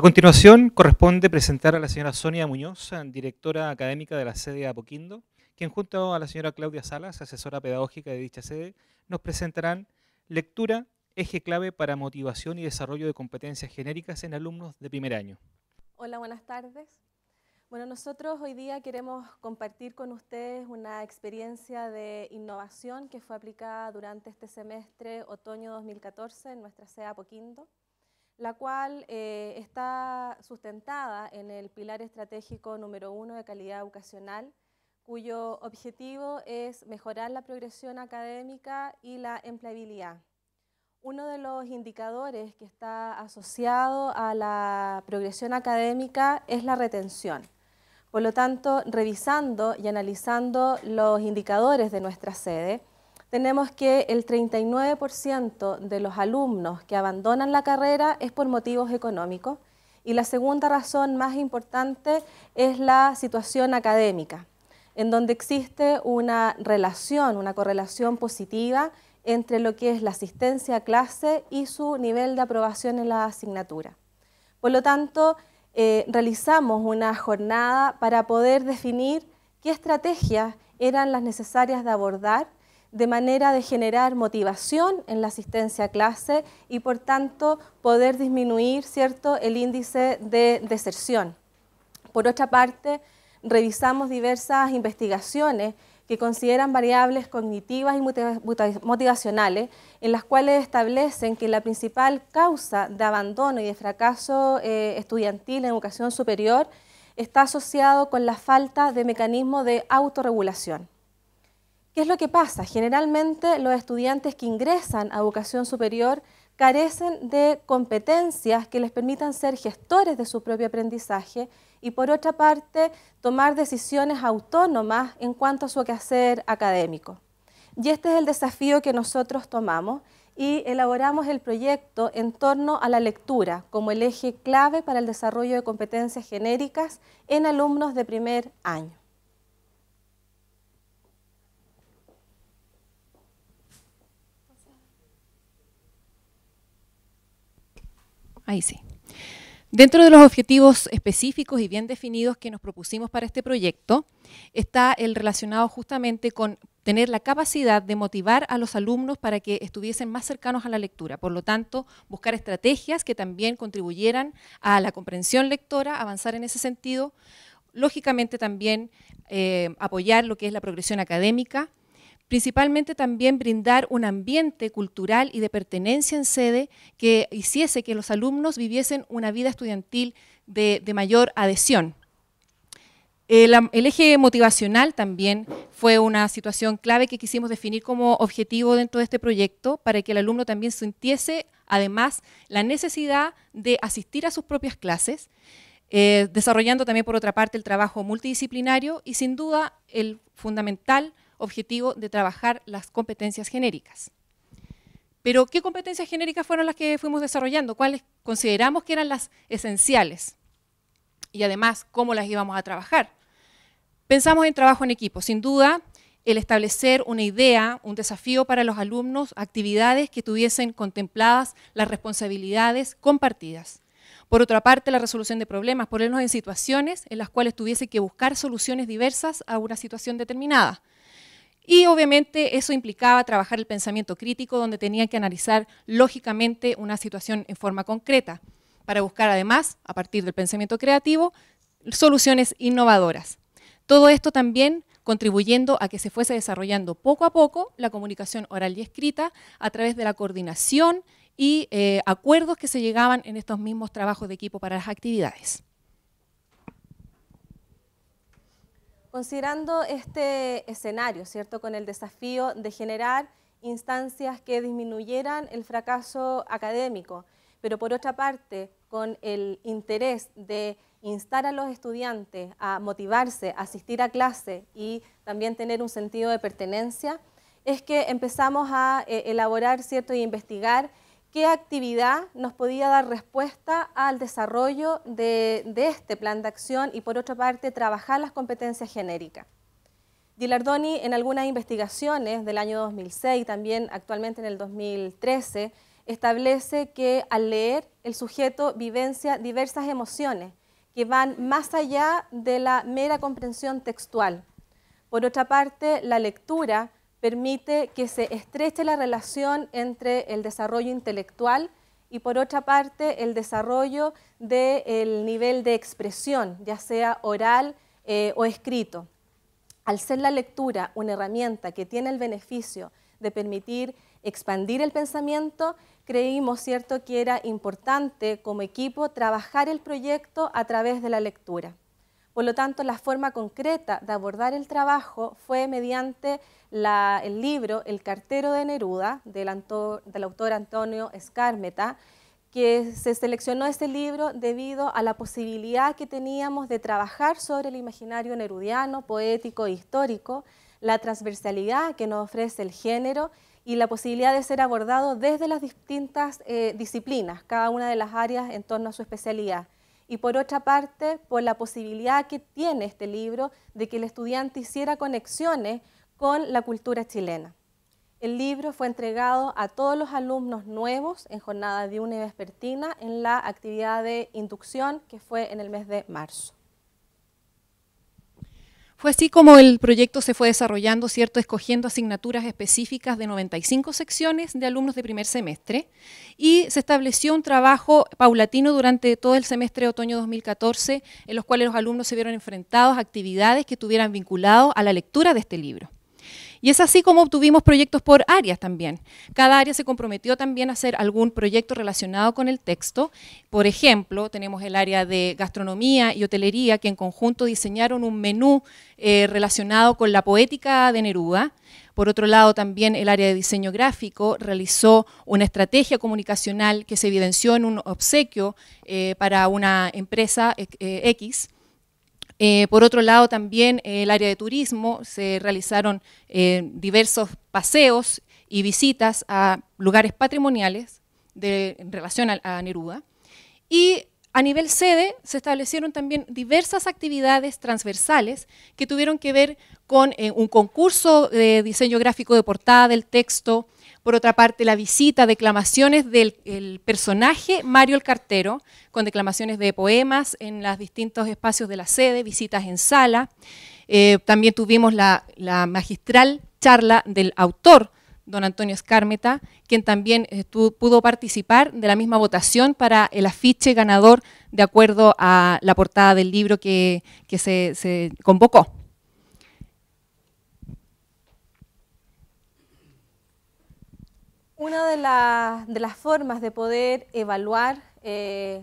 A continuación, corresponde presentar a la señora Sonia Muñoz, directora académica de la sede de Apoquindo, quien junto a la señora Claudia Salas, asesora pedagógica de dicha sede, nos presentarán lectura, eje clave para motivación y desarrollo de competencias genéricas en alumnos de primer año. Hola, buenas tardes. Bueno, nosotros hoy día queremos compartir con ustedes una experiencia de innovación que fue aplicada durante este semestre otoño 2014 en nuestra sede Apoquindo la cual eh, está sustentada en el pilar estratégico número uno de calidad educacional, cuyo objetivo es mejorar la progresión académica y la empleabilidad. Uno de los indicadores que está asociado a la progresión académica es la retención. Por lo tanto, revisando y analizando los indicadores de nuestra sede, tenemos que el 39% de los alumnos que abandonan la carrera es por motivos económicos y la segunda razón más importante es la situación académica, en donde existe una relación, una correlación positiva entre lo que es la asistencia a clase y su nivel de aprobación en la asignatura. Por lo tanto, eh, realizamos una jornada para poder definir qué estrategias eran las necesarias de abordar de manera de generar motivación en la asistencia a clase y por tanto poder disminuir ¿cierto? el índice de deserción. Por otra parte, revisamos diversas investigaciones que consideran variables cognitivas y motivacionales, en las cuales establecen que la principal causa de abandono y de fracaso eh, estudiantil en educación superior está asociado con la falta de mecanismo de autorregulación. ¿Qué es lo que pasa? Generalmente los estudiantes que ingresan a educación superior carecen de competencias que les permitan ser gestores de su propio aprendizaje y por otra parte tomar decisiones autónomas en cuanto a su quehacer académico. Y este es el desafío que nosotros tomamos y elaboramos el proyecto en torno a la lectura como el eje clave para el desarrollo de competencias genéricas en alumnos de primer año. Ahí sí. Dentro de los objetivos específicos y bien definidos que nos propusimos para este proyecto está el relacionado justamente con tener la capacidad de motivar a los alumnos para que estuviesen más cercanos a la lectura. Por lo tanto, buscar estrategias que también contribuyeran a la comprensión lectora, avanzar en ese sentido. Lógicamente también eh, apoyar lo que es la progresión académica, principalmente también brindar un ambiente cultural y de pertenencia en sede que hiciese que los alumnos viviesen una vida estudiantil de, mayor adhesión. El, eje motivacional también fue una situación clave que quisimos definir como objetivo dentro de este proyecto para que el alumno también sintiese además la necesidad de asistir a sus propias clases, eh, desarrollando también por otra parte el trabajo multidisciplinario y sin duda el fundamental objetivo de trabajar las competencias genéricas. Pero, ¿qué competencias genéricas fueron las que fuimos desarrollando? ¿Cuáles consideramos que eran las esenciales? Y además, ¿cómo las íbamos a trabajar? Pensamos en trabajo en equipo. Sin duda, el establecer una idea, un desafío para los alumnos, actividades que tuviesen contempladas las responsabilidades compartidas. Por otra parte, la resolución de problemas, ponernos en situaciones en las cuales tuviese que buscar soluciones diversas a una situación determinada. Y obviamente eso implicaba trabajar el pensamiento crítico, donde tenían que analizar lógicamente una situación en forma concreta, para buscar además, a partir del pensamiento creativo, soluciones innovadoras. Todo esto también contribuyendo a que se fuese desarrollando poco a poco la comunicación oral y escrita a través de la coordinación y eh, acuerdos que se llegaban en estos mismos trabajos de equipo para las actividades. Considerando este escenario, ¿cierto? Con el desafío de generar instancias que disminuyeran el fracaso académico, pero por otra parte, con el interés de instar a los estudiantes a motivarse, a asistir a clase y también tener un sentido de pertenencia, es que empezamos a eh, elaborar, ¿cierto? Y e investigar qué actividad nos podía dar respuesta al desarrollo de, este plan de acción y por otra parte trabajar las competencias genéricas. Gilardoni en algunas investigaciones del año 2006, también actualmente en el 2013, establece que al leer el sujeto vivencia diversas emociones que van más allá de la mera comprensión textual. Por otra parte, la lectura permite que se estreche la relación entre el desarrollo intelectual y por otra parte el desarrollo del nivel de expresión, ya sea oral eh, o escrito. Al ser la lectura una herramienta que tiene el beneficio de permitir expandir el pensamiento, creímos cierto que era importante como equipo trabajar el proyecto a través de la lectura. Por lo tanto, la forma concreta de abordar el trabajo fue mediante el libro El cartero de Neruda, del, autor Antonio Escármeta, que se seleccionó este libro debido a la posibilidad que teníamos de trabajar sobre el imaginario nerudiano, poético e histórico, la transversalidad que nos ofrece el género y la posibilidad de ser abordado desde las distintas eh, disciplinas, cada una de las áreas en torno a su especialidad y por otra parte por la posibilidad que tiene este libro de que el estudiante hiciera conexiones con la cultura chilena. El libro fue entregado a todos los alumnos nuevos en jornada de una vespertina en la actividad de inducción que fue en el mes de marzo. Fue así como el proyecto se fue desarrollando, ¿cierto? Escogiendo asignaturas específicas de 95 secciones de alumnos de primer semestre y se estableció un trabajo paulatino durante todo el semestre de otoño 2014 en los cuales los alumnos se vieron enfrentados a actividades que estuvieran vinculado a la lectura de este libro. Y es así como obtuvimos proyectos por áreas también. Cada área se comprometió también a hacer algún proyecto relacionado con el texto. Por ejemplo, tenemos el área de gastronomía y hotelería que en conjunto diseñaron un menú eh, relacionado con la poética de Neruda. Por otro lado, también el área de diseño gráfico realizó una estrategia comunicacional que se evidenció en un obsequio eh, para una empresa eh, X. Eh, por otro lado, también eh, el área de turismo, se realizaron eh, diversos paseos y visitas a lugares patrimoniales en relación a, Neruda. A nivel sede se establecieron también diversas actividades transversales que tuvieron que ver con eh, un concurso de diseño gráfico de portada del texto, por otra parte la visita, declamaciones del personaje Mario el Cartero, con declamaciones de poemas en los distintos espacios de la sede, visitas en sala. Eh, también tuvimos la magistral charla del autor don Antonio Escármeta, quien también eh, pudo participar de la misma votación para el afiche ganador de acuerdo a la portada del libro que, se, convocó. Una de, las formas de poder evaluar eh,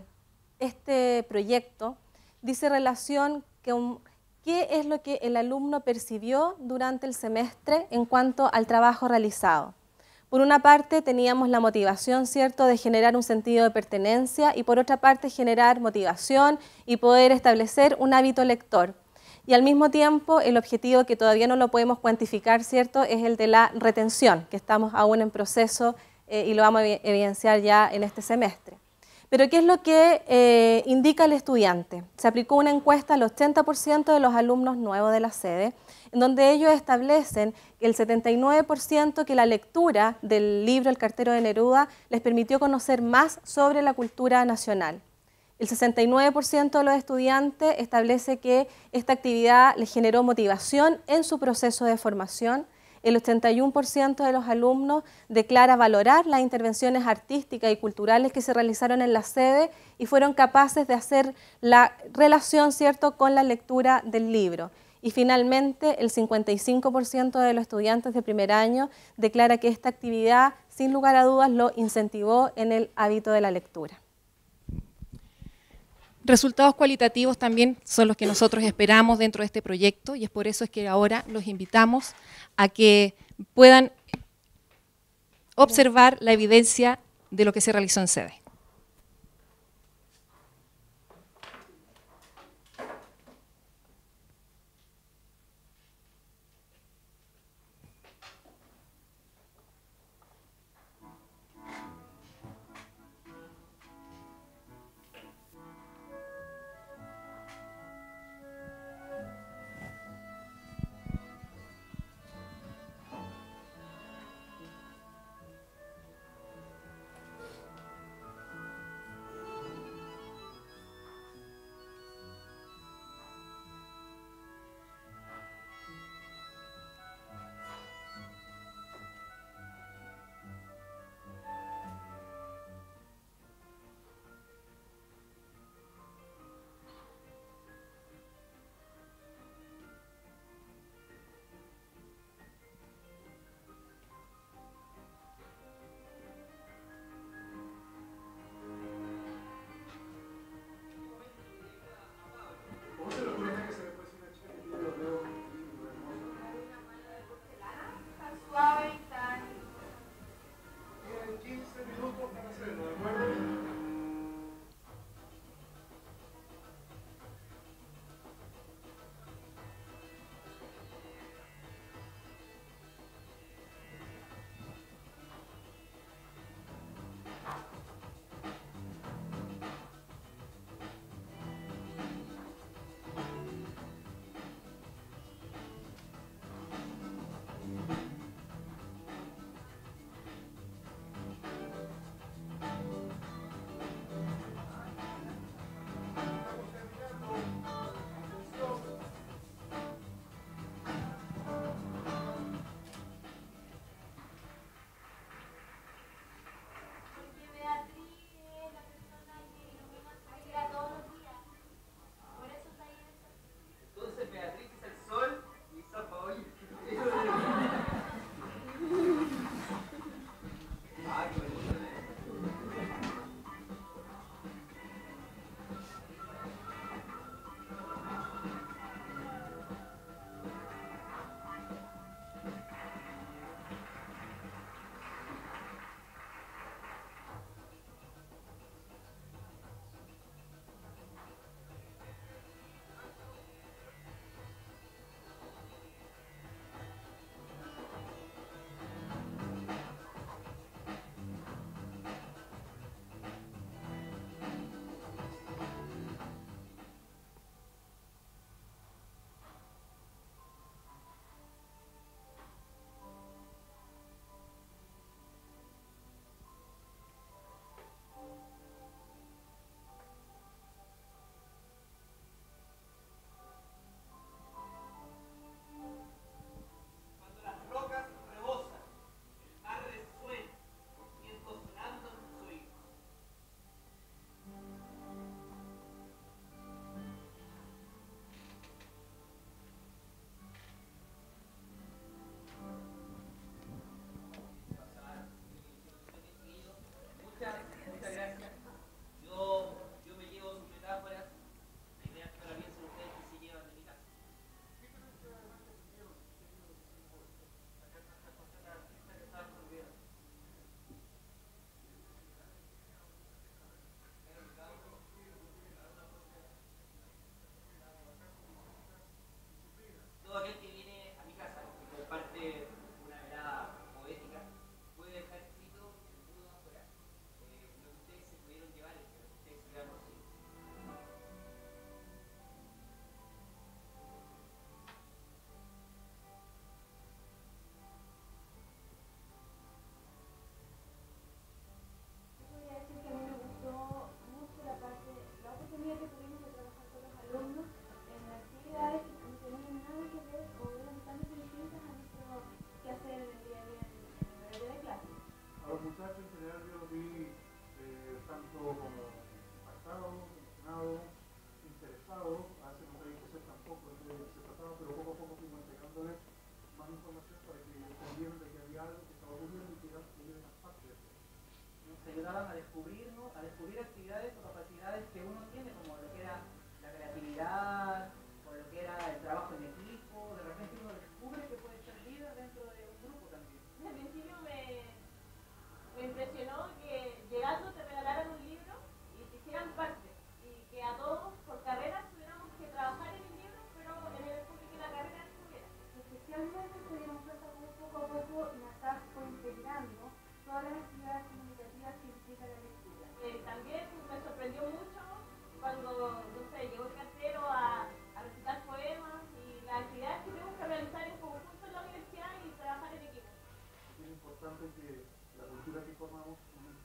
este proyecto dice relación que un qué es lo que el alumno percibió durante el semestre en cuanto al trabajo realizado. Por una parte teníamos la motivación, ¿cierto?, de generar un sentido de pertenencia y por otra parte generar motivación y poder establecer un hábito lector. Y al mismo tiempo el objetivo que todavía no lo podemos cuantificar, ¿cierto?, es el de la retención, que estamos aún en proceso eh, y lo vamos a evidenciar ya en este semestre. Pero ¿qué es lo que eh, indica el estudiante? Se aplicó una encuesta al 80% de los alumnos nuevos de la sede, en donde ellos establecen que el 79% que la lectura del libro El cartero de Neruda les permitió conocer más sobre la cultura nacional. El 69% de los estudiantes establece que esta actividad les generó motivación en su proceso de formación el 81% de los alumnos declara valorar las intervenciones artísticas y culturales que se realizaron en la sede y fueron capaces de hacer la relación ¿cierto? con la lectura del libro. Y finalmente, el 55% de los estudiantes de primer año declara que esta actividad, sin lugar a dudas, lo incentivó en el hábito de la lectura. Resultados cualitativos también son los que nosotros esperamos dentro de este proyecto y es por eso es que ahora los invitamos a que puedan observar la evidencia de lo que se realizó en sede.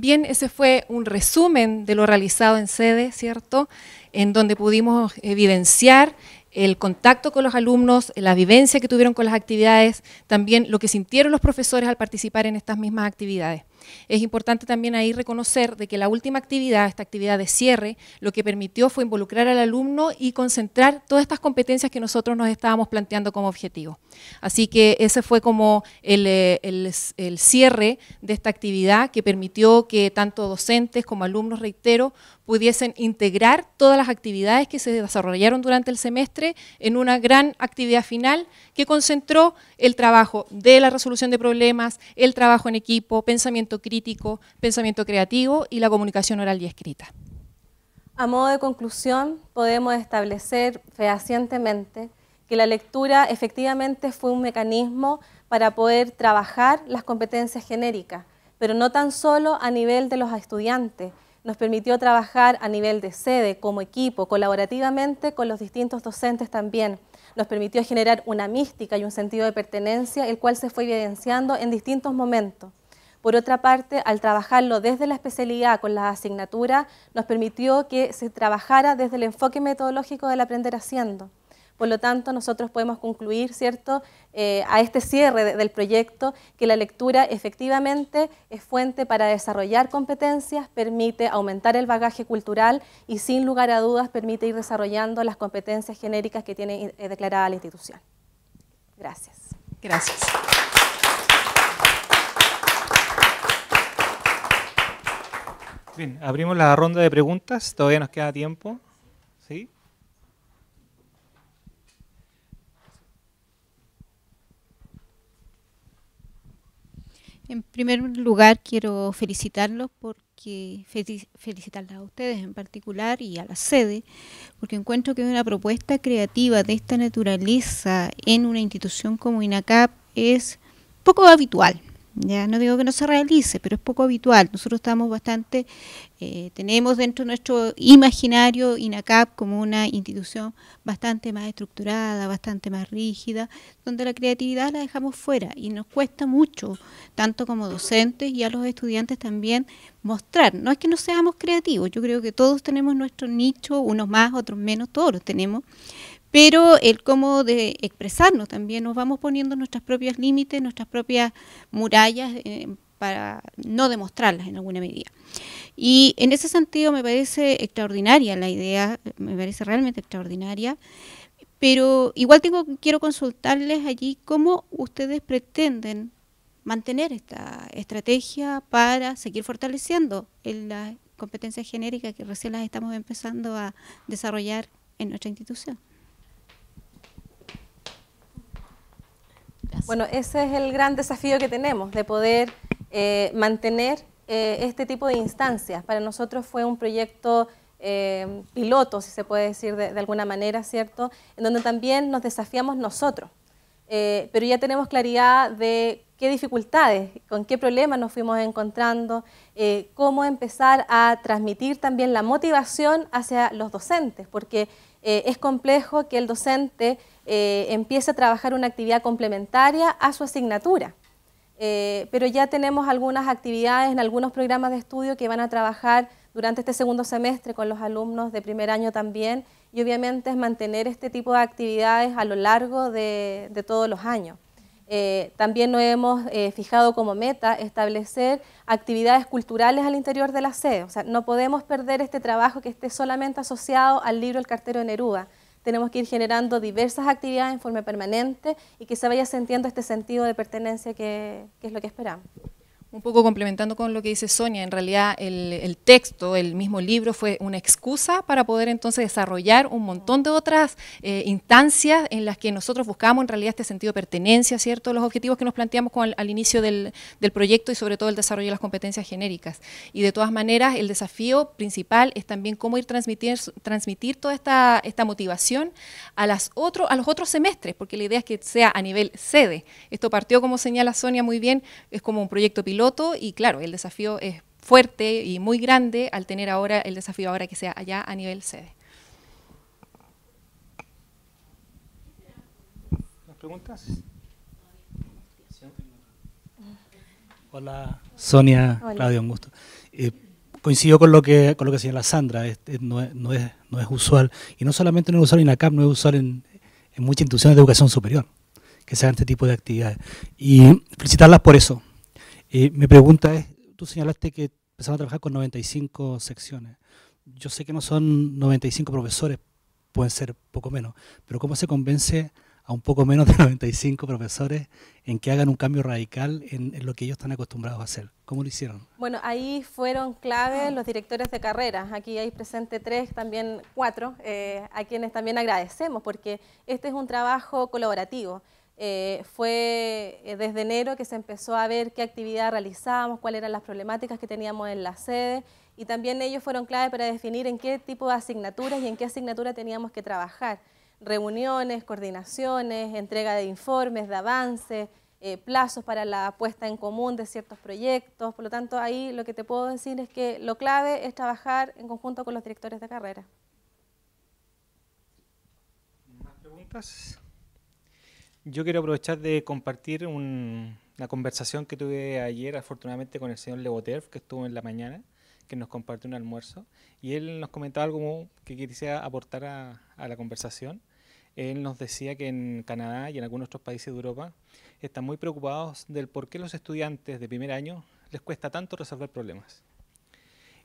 Bien, ese fue un resumen de lo realizado en sede, ¿cierto? En donde pudimos evidenciar el contacto con los alumnos, la vivencia que tuvieron con las actividades, también lo que sintieron los profesores al participar en estas mismas actividades. Es importante también ahí reconocer de que la última actividad, esta actividad de cierre, lo que permitió fue involucrar al alumno y concentrar todas estas competencias que nosotros nos estábamos planteando como objetivo. Así que ese fue como eh, el, el cierre de esta actividad que permitió que tanto docentes como alumnos, reitero, pudiesen integrar todas las actividades que se desarrollaron durante el semestre en una gran actividad final que concentró el trabajo de la resolución de problemas, el trabajo en equipo, pensamiento crítico, pensamiento creativo y la comunicación oral y escrita. A modo de conclusión, podemos establecer fehacientemente que la lectura efectivamente fue un mecanismo para poder trabajar las competencias genéricas, pero no tan solo a nivel de los estudiantes, nos permitió trabajar a nivel de sede, como equipo, colaborativamente con los distintos docentes también. Nos permitió generar una mística y un sentido de pertenencia, el cual se fue evidenciando en distintos momentos. Por otra parte, al trabajarlo desde la especialidad con la asignatura, nos permitió que se trabajara desde el enfoque metodológico del aprender haciendo. Por lo tanto, nosotros podemos concluir, ¿cierto?, eh, a este cierre del proyecto que la lectura efectivamente es fuente para desarrollar competencias, permite aumentar el bagaje cultural y sin lugar a dudas permite ir desarrollando las competencias genéricas que tiene eh, declarada la institución. Gracias. Gracias. Bien, abrimos la ronda de preguntas, todavía nos queda tiempo. ¿Sí? En primer lugar, quiero felicitarlos porque felicitarlas a ustedes en particular y a la sede, porque encuentro que una propuesta creativa de esta naturaleza en una institución como INACAP es poco habitual. Ya no digo que no se realice, pero es poco habitual. Nosotros estamos bastante, eh, tenemos dentro nuestro imaginario INACAP como una institución bastante más estructurada, bastante más rígida, donde la creatividad la dejamos fuera y nos cuesta mucho, tanto como docentes y a los estudiantes también, mostrar. No es que no seamos creativos, yo creo que todos tenemos nuestro nicho, unos más, otros menos, todos los tenemos pero el cómo de expresarnos también, nos vamos poniendo nuestros propios límites, nuestras propias murallas eh, para no demostrarlas en alguna medida. Y en ese sentido me parece extraordinaria la idea, me parece realmente extraordinaria, pero igual tengo, quiero consultarles allí cómo ustedes pretenden mantener esta estrategia para seguir fortaleciendo las competencias genéricas que recién las estamos empezando a desarrollar en nuestra institución. Bueno, ese es el gran desafío que tenemos, de poder eh, mantener eh, este tipo de instancias. Para nosotros fue un proyecto eh, piloto, si se puede decir de, de alguna manera, ¿cierto? En donde también nos desafiamos nosotros. Eh, pero ya tenemos claridad de qué dificultades, con qué problemas nos fuimos encontrando, eh, cómo empezar a transmitir también la motivación hacia los docentes, porque eh, es complejo que el docente empiece a trabajar una actividad complementaria a su asignatura. pero ya tenemos algunas actividades en algunos programas de estudio que van a trabajar durante este segundo semestre con los alumnos de primer año también y obviamente es mantener este tipo de actividades a lo largo de, todos los años. Eh, también nos hemos eh, fijado como meta establecer actividades culturales al interior de la sede. O sea, no podemos perder este trabajo que esté solamente asociado al libro El cartero de Neruda. Tenemos que ir generando diversas actividades en forma permanente y que se vaya sintiendo este sentido de pertenencia que es lo que esperamos. Un poco complementando con lo que dice Sonia, en realidad el, texto, el mismo libro fue una excusa para poder entonces desarrollar un montón de otras eh, instancias en las que nosotros buscamos en realidad este sentido de pertenencia, ¿cierto? Los objetivos que nos planteamos al inicio del, proyecto y sobre todo el desarrollo de las competencias genéricas. Y de todas maneras, el desafío principal es también cómo ir transmitir, transmitir toda esta, esta motivación a, las otro, a los otros semestres, porque la idea es que sea a nivel sede. Esto partió, como señala Sonia muy bien, es como un proyecto piloto y claro, el desafío es fuerte y muy grande al tener ahora el desafío ahora que sea allá a nivel sede. preguntas? Hola, Sonia, Radio, Claudio, un gusto. Eh, coincido con lo que con lo que señala Sandra, no, es, usual, y no solamente no es usual en la CAP, no es usual en, en muchas instituciones de educación superior que se hagan este tipo de actividades. Y felicitarlas por eso, y eh, mi pregunta es, tú señalaste que empezaron a trabajar con 95 secciones. Yo sé que no son 95 profesores, pueden ser poco menos, pero ¿cómo se convence a un poco menos de 95 profesores en que hagan un cambio radical en, lo que ellos están acostumbrados a hacer. ¿Cómo lo hicieron? Bueno, ahí fueron clave los directores de carreras. Aquí hay presente tres, también cuatro, eh, a quienes también agradecemos porque este es un trabajo colaborativo. Eh, fue eh, desde enero que se empezó a ver qué actividad realizábamos, cuáles eran las problemáticas que teníamos en la sede y también ellos fueron clave para definir en qué tipo de asignaturas y en qué asignatura teníamos que trabajar. Reuniones, coordinaciones, entrega de informes, de avances, eh, plazos para la puesta en común de ciertos proyectos. Por lo tanto, ahí lo que te puedo decir es que lo clave es trabajar en conjunto con los directores de carrera. ¿Más preguntas? Yo quiero aprovechar de compartir una conversación que tuve ayer, afortunadamente, con el señor Leboterf, que estuvo en la mañana, que nos compartió un almuerzo, y él nos comentaba algo que quisiera aportar a, a la conversación. Él nos decía que en Canadá y en algunos otros países de Europa están muy preocupados del por qué los estudiantes de primer año les cuesta tanto resolver problemas.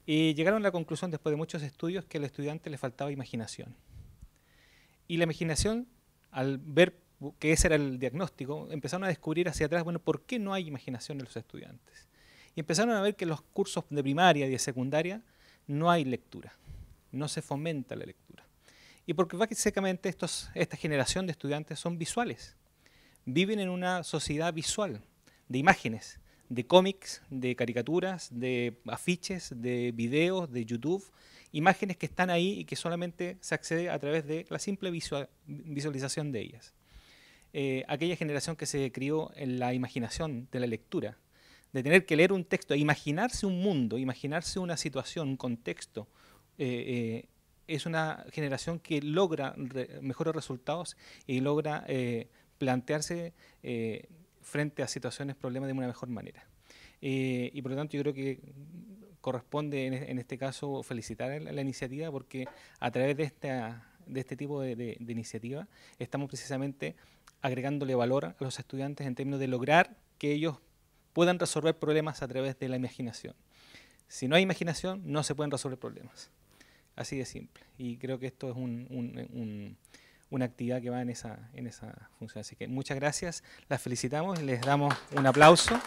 Y llegaron a la conclusión, después de muchos estudios, que al estudiante le faltaba imaginación. Y la imaginación, al ver que ese era el diagnóstico, empezaron a descubrir hacia atrás, bueno, ¿por qué no hay imaginación en los estudiantes? Y empezaron a ver que en los cursos de primaria y de secundaria no hay lectura, no se fomenta la lectura. Y porque básicamente esta generación de estudiantes son visuales, viven en una sociedad visual, de imágenes, de cómics, de caricaturas, de afiches, de videos, de YouTube, imágenes que están ahí y que solamente se accede a través de la simple visualización de ellas. Eh, aquella generación que se crió en la imaginación de la lectura, de tener que leer un texto, e imaginarse un mundo, imaginarse una situación, un contexto. Eh, eh, es una generación que logra mejores resultados y logra plantearse frente a situaciones, problemas de una mejor manera. y por lo tanto yo creo que corresponde en, este caso felicitar la, iniciativa porque a través de, de este tipo de iniciativa estamos precisamente agregándole valor a los estudiantes en términos de lograr que ellos puedan resolver problemas a través de la imaginación. Si no hay imaginación, no se pueden resolver problemas. Así de simple. Y creo que esto es una actividad que va en esa, en esa función. Así que muchas gracias, las felicitamos y les damos un aplauso.